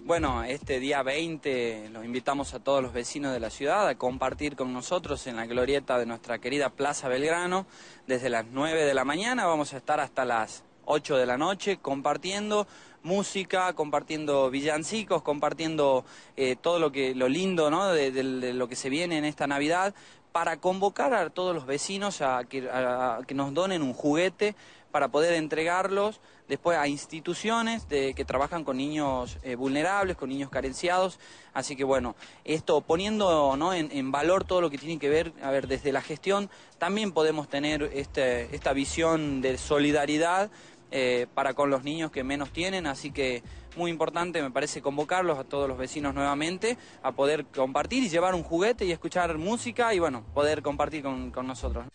Bueno, este día 20 los invitamos a todos los vecinos de la ciudad a compartir con nosotros en la glorieta de nuestra querida Plaza Belgrano. Desde las 9 de la mañana vamos a estar hasta las 8 de la noche compartiendo música, compartiendo villancicos, compartiendo eh, todo lo que lo lindo, ¿no? De, lo que se viene en esta Navidad, para convocar a todos los vecinos a que, nos donen un juguete para poder entregarlos después a instituciones que trabajan con niños eh, vulnerables, con niños carenciados. Así que bueno, esto poniendo ¿no? en, en, valor todo lo que tiene que ver, a ver, desde la gestión también podemos tener este, esta visión de solidaridad eh, para con los niños que menos tienen, así que muy importante me parece convocarlos a todos los vecinos nuevamente a poder compartir y llevar un juguete y escuchar música y bueno, poder compartir con, con nosotros.